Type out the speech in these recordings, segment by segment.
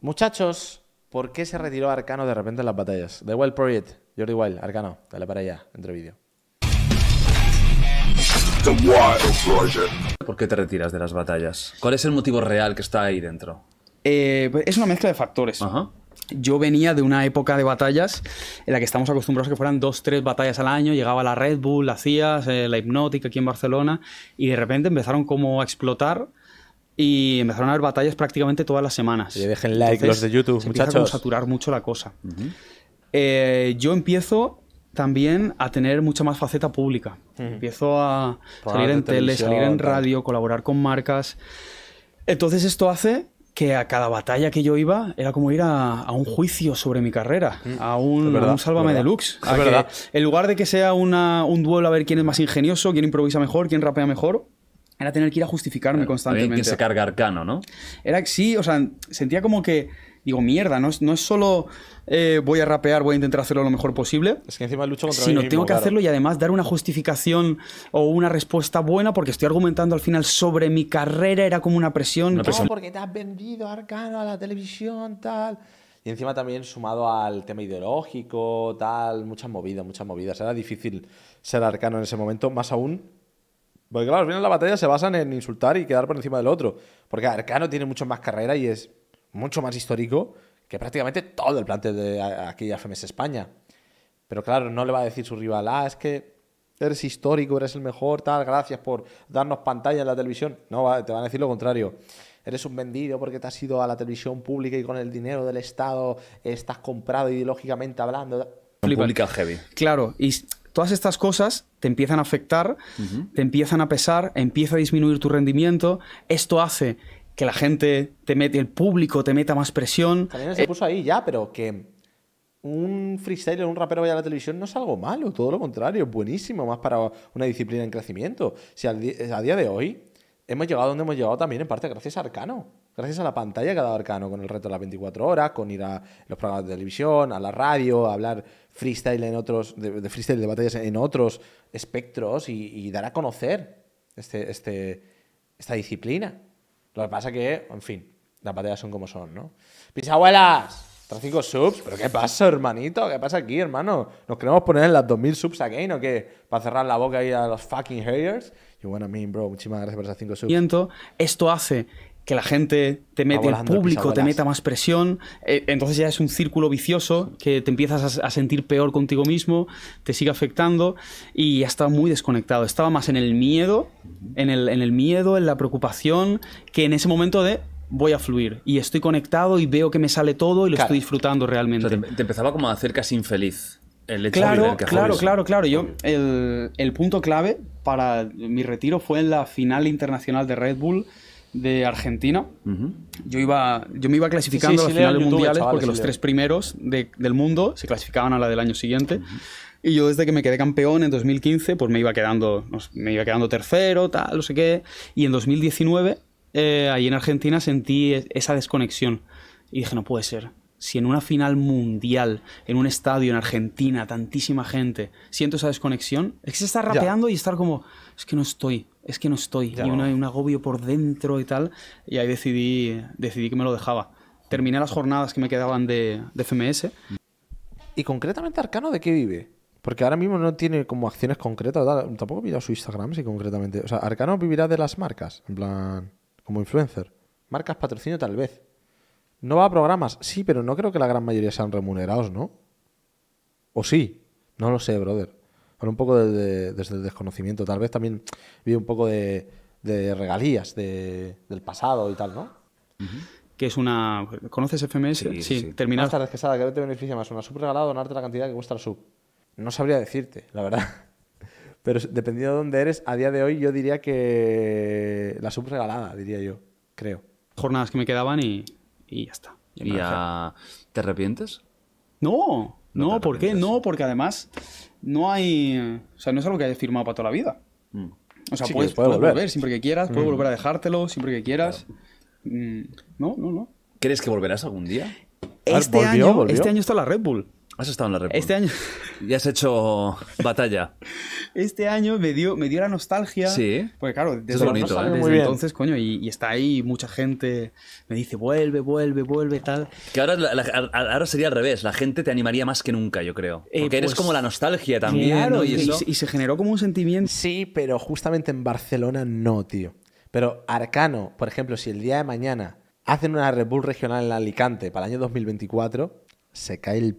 Muchachos, ¿por qué se retiró Arcano de repente en las batallas? The Wild Project, Jordi Wild, Arcano, dale para allá, entre vídeo. ¿Por qué te retiras de las batallas? ¿Cuál es el motivo real que está ahí dentro? Eh, pues es una mezcla de factores. Ajá. Yo venía de una época de batallas en la que estamos acostumbrados a que fueran dos, tres batallas al año. Llegaba la Red Bull, la Cia, eh, la Hipnótica aquí en Barcelona y de repente empezaron como a explotar y empezaron a haber batallas prácticamente todas las semanas. Y dejen like los de YouTube, se muchachos. Empieza a saturar mucho la cosa. Eh, yo empiezo también a tener mucha más faceta pública. Empiezo a salir en tele, salir en radio, colaborar con marcas. Entonces esto hace que a cada batalla que yo iba era como ir a, un juicio sobre mi carrera, a un, verdad, un Sálvame verdad. Deluxe. A que, en lugar de que sea un duelo a ver quién es más ingenioso, quién improvisa mejor, quién rapea mejor, era tener que ir a justificarme claro, constantemente. que se carga arcano, ¿no? Era sí, o sea, sentía como que. Digo, mierda, no es, no es solo eh, voy a rapear, voy a intentar hacerlo lo mejor posible. Es que encima lucho contra Sino mismo, tengo que hacerlo y además dar una justificación o una respuesta buena porque estoy argumentando al final sobre mi carrera, era como una presión. Una presión. No, porque te has vendido arcano a la televisión, tal. Y encima también sumado al tema ideológico, tal, muchas movidas, muchas movidas. Era difícil ser arcano en ese momento, más aún porque claro, al la batalla se basan en insultar y quedar por encima del otro. Porque Arcano tiene mucho más carrera y es mucho más histórico que prácticamente todo el plantel de aquella FMS España. Pero claro, no le va a decir su rival, ah, es que eres histórico, eres el mejor, tal, gracias por darnos pantalla en la televisión. No, te van a decir lo contrario. Eres un vendido porque te has ido a la televisión pública y con el dinero del Estado estás comprado ideológicamente hablando. Pública heavy. Claro, todas estas cosas te empiezan a afectar, te empiezan a pesar, empieza a disminuir tu rendimiento. Esto hace que la gente te mete, el público te meta más presión. También se puso ahí ya, pero que un freestyler, un rapero vaya a la televisión no es algo malo, todo lo contrario, es buenísimo, más para una disciplina en crecimiento. Si a día de hoy hemos llegado donde hemos llegado también en parte gracias a Arcano gracias a la pantalla que ha dado Arcano con el reto de las 24 horas, con ir a los programas de televisión, a la radio, a hablar freestyle en otros, de, freestyle de batallas en otros espectros y, dar a conocer este, este, esta disciplina. Lo que pasa que, en fin, las batallas son como son, ¿no? ¡Pisabuelas! Tras 5 subs, pero ¿qué pasa, hermanito? ¿Qué pasa aquí, hermano? ¿Nos queremos poner en las 2000 subs again o qué? ¿Para cerrar la boca ahí a los fucking haters? bueno a mí bro. Muchísimas gracias por esas 5 subs. Esto hace que la gente te mete, el público te meta más presión, eh, entonces ya es un círculo vicioso que te empiezas a, sentir peor contigo mismo, te sigue afectando y ya estaba muy desconectado, estaba más en el miedo, en el, miedo, en la preocupación, que en ese momento de voy a fluir y estoy conectado y veo que me sale todo y lo estoy disfrutando realmente. te, empezaba como a hacer casi infeliz. El hecho claro, de que claro, claro, claro. Yo, el, el punto clave para mi retiro fue en la final internacional de Red Bull de Argentina. Yo iba, yo me iba clasificando a finales mundiales porque los tres primeros del mundo se clasificaban a la del año siguiente. Y yo desde que me quedé campeón en 2015, pues me iba quedando, me iba quedando tercero, tal, no sé qué. Y en 2019, eh, ahí en Argentina sentí esa desconexión y dije no puede ser si en una final mundial, en un estadio en Argentina, tantísima gente, siento esa desconexión, es que se está rapeando y estar como, es que no estoy, es que no estoy, y hay un agobio por dentro y tal, y ahí decidí, decidí que me lo dejaba. Terminé las jornadas que me quedaban de, FMS. ¿Y concretamente Arcano de qué vive? Porque ahora mismo no tiene como acciones concretas, tampoco he mirado su Instagram, si concretamente. O sea, Arcano vivirá de las marcas, en plan, como influencer. Marcas patrocinio tal vez, no va a programas, sí, pero no creo que la gran mayoría sean remunerados, ¿no? ¿O sí? No lo sé, brother. Hablo un poco desde el desconocimiento. Tal vez también vi un poco de, regalías del pasado y tal, ¿no? Que es una. ¿Conoces FMS? Sí, sí. sí. que te beneficia más? ¿Una sub regalada o donarte la cantidad que cuesta la sub? No sabría decirte, la verdad. Pero dependiendo de dónde eres, a día de hoy yo diría que la sub regalada, diría yo, creo. Jornadas que me quedaban y y ya está. ¿Y te arrepientes? No, no, ¿por qué? No, porque además no hay. O sea, no es algo que hayas firmado para toda la vida. Mm. O sea, puedes, volver. siempre que quieras, puedes mm. volver a dejártelo siempre que quieras. Mm, no, no, no. ¿Crees que volverás algún día? Este, año, este año está la Red Bull. Has estado en la República. Este año. ¿Ya has hecho batalla. Este año me dio, me dio la nostalgia. Sí. Porque claro, desde, ¿eh? entonces, coño, y, está ahí mucha gente me dice, vuelve, vuelve, vuelve, tal. Que ahora, ahora sería al revés. La gente te animaría más que nunca, yo creo. Eh, porque eres pues, como la nostalgia también. Claro, y, se generó como un sentimiento. Sí, pero justamente en Barcelona no, tío. Pero Arcano, por ejemplo, si el día de mañana hacen una Red regional en Alicante para el año 2024, se cae el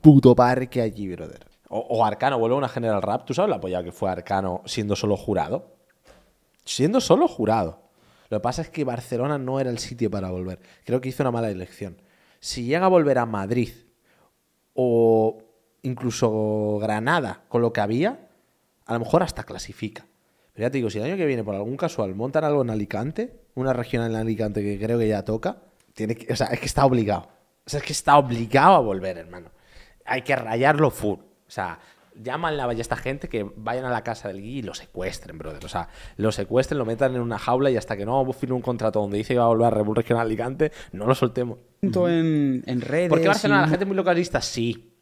puto parque allí, brother. O, Arcano, vuelve una General Rap. ¿Tú sabes la polla que fue Arcano siendo solo jurado? Siendo solo jurado. Lo que pasa es que Barcelona no era el sitio para volver. Creo que hizo una mala elección. Si llega a volver a Madrid o incluso Granada con lo que había, a lo mejor hasta clasifica. Pero ya te digo, si el año que viene por algún casual montan algo en Alicante, una región en Alicante que creo que ya toca, tiene que, o sea, es que está obligado. O sea, es que está obligado a volver, hermano hay que rayarlo full. O sea, llaman a esta gente que vayan a la casa del Gui y lo secuestren, brother. O sea, lo secuestren, lo metan en una jaula y hasta que no firme un contrato donde dice que va a volver a Bull Regional Alicante, no lo soltemos. En, en redes. Porque Barcelona, la gente muy localista, sí.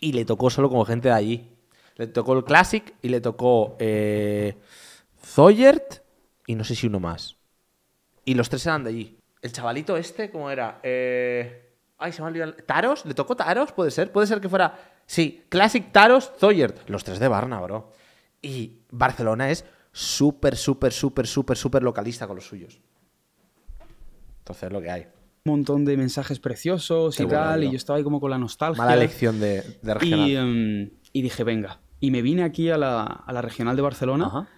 Y le tocó solo como gente de allí. Le tocó el Classic y le tocó eh, Zoyert y no sé si uno más. Y los tres eran de allí. El chavalito este, ¿cómo era? Eh. Ay, se me ha olvidado. ¿Taros? ¿Le tocó Taros? ¿Puede ser? ¿Puede ser que fuera.? Sí, Classic Taros, Zoyert. Los tres de Barna, bro. Y Barcelona es súper, súper, súper, súper, súper localista con los suyos. Entonces lo que hay. Un montón de mensajes preciosos y tal, y yo estaba ahí como con la nostalgia. Mala elección de, regional. Em, y, dije, venga. Y me vine aquí a la, a la regional de Barcelona. Ajá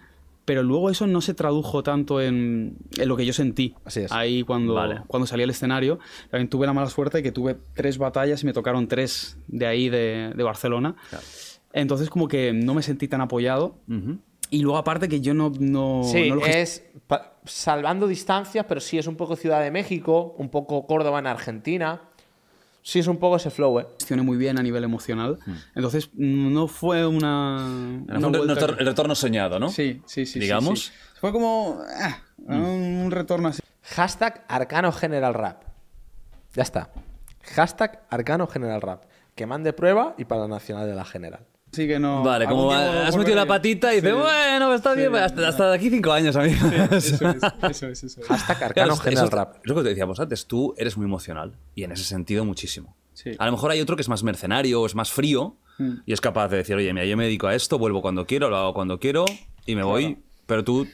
pero luego eso no se tradujo tanto en, lo que yo sentí. Ahí cuando, cuando salí al escenario. También tuve la mala suerte de que tuve tres batallas y me tocaron tres de ahí, de, Barcelona. Entonces como que no me sentí tan apoyado. Y luego aparte que yo no... no es salvando distancias, pero sí es un poco Ciudad de México, un poco Córdoba en Argentina sí es un poco ese flow, ¿eh? muy bien a nivel emocional. Mm. Entonces, no fue una. el retorno soñado, ¿no? Sí, sí, sí. Digamos. Fue como. Ah, mm. un retorno así. Hashtag Arcano General Rap. Ya está. Hashtag Arcano General Rap. Que mande prueba y para la Nacional de la General. Sí que no. Vale, como has metido la patita y dices, bueno, pues está bien, hasta, aquí cinco años, amigo. eso es, eso es. Eso es. Hasta Carcano general rap. Es lo que te decíamos antes, tú eres muy emocional y en ese sentido muchísimo. A lo mejor hay otro que es más mercenario es más frío mm. y es capaz de decir, oye, mira, yo me dedico a esto, vuelvo cuando quiero, lo hago cuando quiero y me voy. Pero tú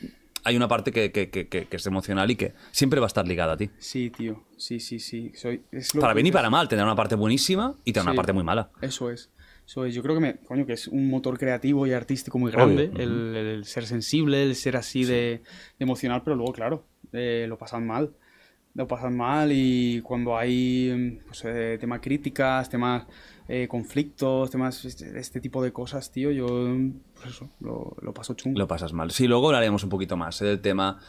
hay una parte que, es emocional y que siempre va a estar ligada a ti. Sí, tío. Sí, sí, sí. Soy, para bien y para mal. tener una parte buenísima y tener una parte muy mala. Eso es yo creo que, me, coño, que es un motor creativo y artístico muy grande, el, ser sensible, el ser así de, emocional, pero luego, claro, eh, lo pasan mal. Lo pasan mal y cuando hay pues, eh, temas críticas, temas eh, conflictos, temas, este, este, tipo de cosas, tío, yo pues eso, lo, lo, paso chungo. Lo pasas mal. Sí, luego hablaremos un poquito más del tema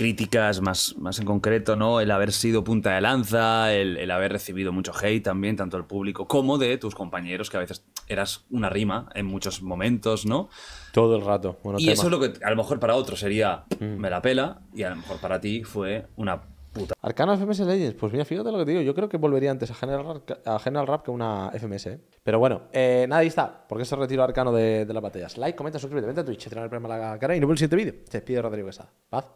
críticas más, más en concreto, ¿no? El haber sido punta de lanza, el, haber recibido mucho hate también, tanto del público como de tus compañeros, que a veces eras una rima en muchos momentos, ¿no? Todo el rato. y eso es lo que a lo mejor para otro sería mm. me la pela, y a lo mejor para ti fue una puta. Arcano FMS Legends, pues mira, fíjate lo que te digo, yo creo que volvería antes a General, Rap que una FMS, ¿eh? Pero bueno, eh, nada, ahí está. Porque se Retiro Arcano de, las batallas. Like, comenta, suscríbete, vente a Twitch, te el premio a la cara y nos vemos en el siguiente vídeo. Te despido Rodrigo Quesada. Paz.